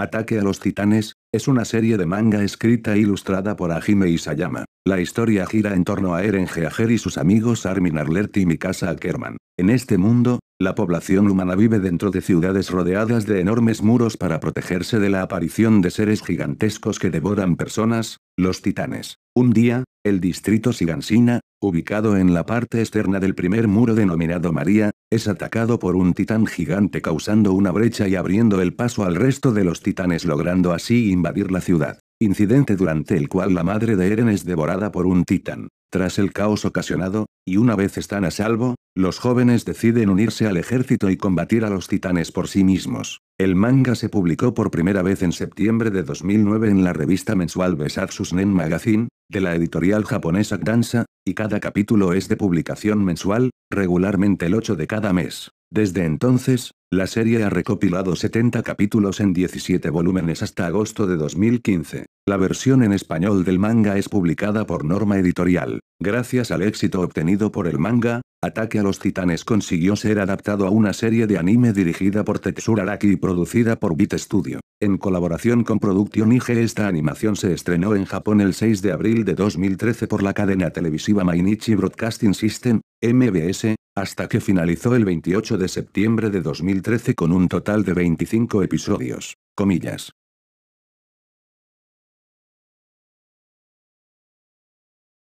Ataque a los Titanes, es una serie de manga escrita e ilustrada por Hajime Isayama. La historia gira en torno a Eren Geager y sus amigos Armin Arlert y Mikasa Ackerman. En este mundo, la población humana vive dentro de ciudades rodeadas de enormes muros para protegerse de la aparición de seres gigantescos que devoran personas, los titanes. Un día, el distrito Sigansina, ubicado en la parte externa del primer muro denominado María, es atacado por un titán gigante causando una brecha y abriendo el paso al resto de los titanes logrando así invadir la ciudad. Incidente durante el cual la madre de Eren es devorada por un titán. Tras el caos ocasionado, y una vez están a salvo, los jóvenes deciden unirse al ejército y combatir a los titanes por sí mismos. El manga se publicó por primera vez en septiembre de 2009 en la revista mensual Besatsus Nen Magazine, de la editorial japonesa Danza, y cada capítulo es de publicación mensual, regularmente el 8 de cada mes. Desde entonces, la serie ha recopilado 70 capítulos en 17 volúmenes hasta agosto de 2015. La versión en español del manga es publicada por Norma Editorial. Gracias al éxito obtenido por el manga, Ataque a los Titanes consiguió ser adaptado a una serie de anime dirigida por Tetsura Araki y producida por Bit Studio. En colaboración con Production IG esta animación se estrenó en Japón el 6 de abril de 2013 por la cadena televisiva Mainichi Broadcasting System, MBS, hasta que finalizó el 28 de septiembre de 2013 con un total de 25 episodios, comillas.